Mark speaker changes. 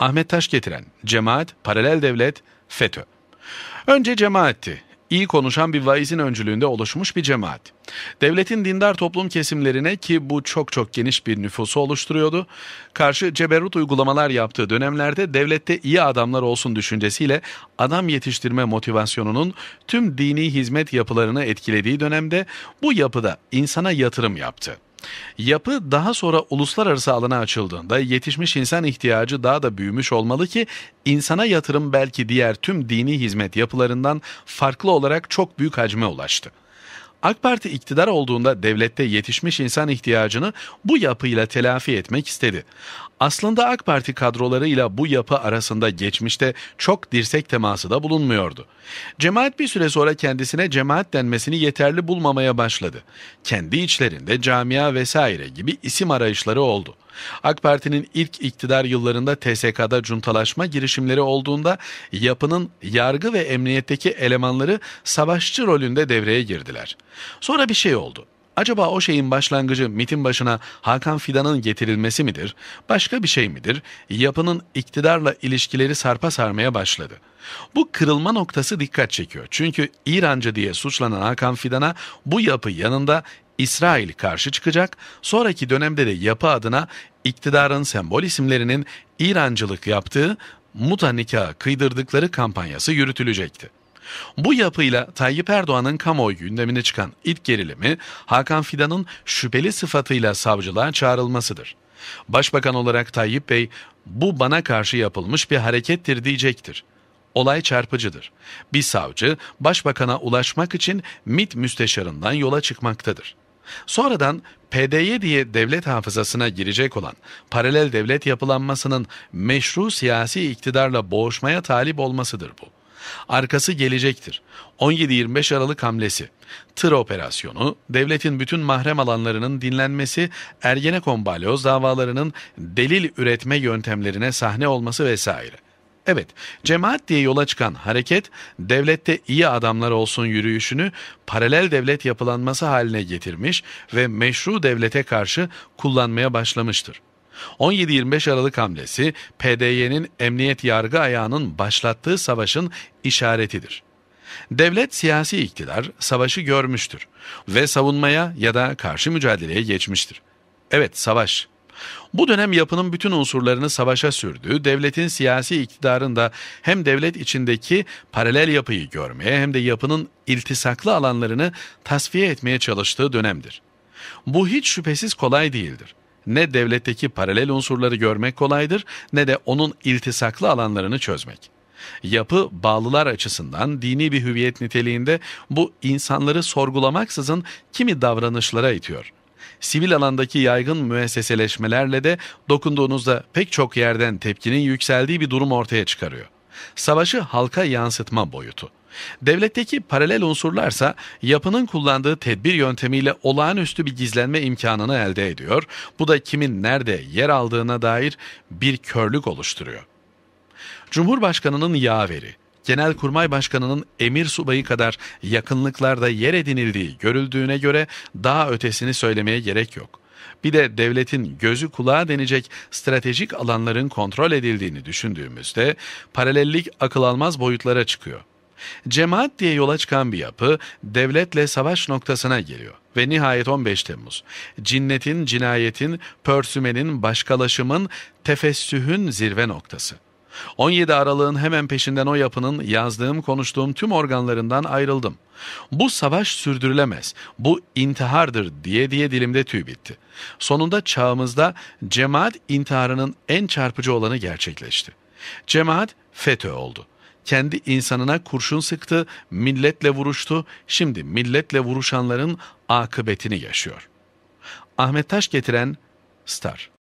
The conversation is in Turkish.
Speaker 1: Ahmet Taş getiren Cemaat, Paralel Devlet, FETÖ. Önce cemaatti. İyi konuşan bir vaizin öncülüğünde oluşmuş bir cemaat. Devletin dindar toplum kesimlerine ki bu çok çok geniş bir nüfusu oluşturuyordu, karşı ceberut uygulamalar yaptığı dönemlerde devlette iyi adamlar olsun düşüncesiyle adam yetiştirme motivasyonunun tüm dini hizmet yapılarını etkilediği dönemde bu yapıda insana yatırım yaptı. Yapı daha sonra uluslararası alana açıldığında yetişmiş insan ihtiyacı daha da büyümüş olmalı ki insana yatırım belki diğer tüm dini hizmet yapılarından farklı olarak çok büyük hacme ulaştı. AK Parti iktidar olduğunda devlette yetişmiş insan ihtiyacını bu yapıyla telafi etmek istedi. Aslında AK Parti kadrolarıyla bu yapı arasında geçmişte çok dirsek teması da bulunmuyordu. Cemaat bir süre sonra kendisine cemaat denmesini yeterli bulmamaya başladı. Kendi içlerinde camia vesaire gibi isim arayışları oldu. AK Parti'nin ilk iktidar yıllarında TSK'da cuntalaşma girişimleri olduğunda yapının yargı ve emniyetteki elemanları savaşçı rolünde devreye girdiler. Sonra bir şey oldu. Acaba o şeyin başlangıcı MIT'in başına Hakan Fidan'ın getirilmesi midir, başka bir şey midir? Yapının iktidarla ilişkileri sarpa sarmaya başladı. Bu kırılma noktası dikkat çekiyor. Çünkü İrancı diye suçlanan Hakan Fidan'a bu yapı yanında İsrail karşı çıkacak, sonraki dönemde de yapı adına iktidarın sembol isimlerinin İrancılık yaptığı muta nikahı kıydırdıkları kampanyası yürütülecekti. Bu yapıyla Tayyip Erdoğan'ın kamuoyu gündemine çıkan ilk gerilimi Hakan Fidan'ın şüpheli sıfatıyla savcılığa çağrılmasıdır. Başbakan olarak Tayyip Bey bu bana karşı yapılmış bir harekettir diyecektir. Olay çarpıcıdır. Bir savcı başbakana ulaşmak için mit müsteşarından yola çıkmaktadır. Sonradan PDY diye devlet hafızasına girecek olan paralel devlet yapılanmasının meşru siyasi iktidarla boğuşmaya talip olmasıdır bu. Arkası gelecektir. 17-25 Aralık hamlesi. Tır operasyonu, devletin bütün mahrem alanlarının dinlenmesi, Ergenekon balyoz davalarının delil üretme yöntemlerine sahne olması vesaire. Evet, cemaat diye yola çıkan hareket, devlette iyi adamlar olsun yürüyüşünü paralel devlet yapılanması haline getirmiş ve meşru devlete karşı kullanmaya başlamıştır. 17-25 Aralık hamlesi PDY'nin emniyet yargı ayağının başlattığı savaşın işaretidir. Devlet siyasi iktidar savaşı görmüştür ve savunmaya ya da karşı mücadeleye geçmiştir. Evet savaş. Bu dönem yapının bütün unsurlarını savaşa sürdüğü devletin siyasi iktidarında hem devlet içindeki paralel yapıyı görmeye hem de yapının iltisaklı alanlarını tasfiye etmeye çalıştığı dönemdir. Bu hiç şüphesiz kolay değildir ne devletteki paralel unsurları görmek kolaydır ne de onun iltisaklı alanlarını çözmek. Yapı bağlılar açısından dini bir hüviyet niteliğinde bu insanları sorgulamaksızın kimi davranışlara itiyor. Sivil alandaki yaygın müesseseleşmelerle de dokunduğunuzda pek çok yerden tepkinin yükseldiği bir durum ortaya çıkarıyor. Savaşı halka yansıtma boyutu. Devletteki paralel unsurlarsa yapının kullandığı tedbir yöntemiyle olağanüstü bir gizlenme imkanını elde ediyor. Bu da kimin nerede yer aldığına dair bir körlük oluşturuyor. Cumhurbaşkanının yaveri, Genelkurmay Başkanı'nın emir subayı kadar yakınlıklarda yer edinildiği görüldüğüne göre daha ötesini söylemeye gerek yok. Bir de devletin gözü kulağa denecek stratejik alanların kontrol edildiğini düşündüğümüzde paralellik akıl almaz boyutlara çıkıyor. Cemaat diye yola çıkan bir yapı devletle savaş noktasına geliyor. Ve nihayet 15 Temmuz. Cinnetin, cinayetin, pörsümenin, başkalaşımın, tefessühün zirve noktası. 17 Aralık'ın hemen peşinden o yapının yazdığım, konuştuğum tüm organlarından ayrıldım. Bu savaş sürdürülemez, bu intihardır diye diye dilimde tüy bitti. Sonunda çağımızda cemaat intiharının en çarpıcı olanı gerçekleşti. Cemaat FETÖ oldu kendi insanına kurşun sıktı, milletle vuruştu, şimdi milletle vuruşanların akıbetini yaşıyor. Ahmet Taş getiren Star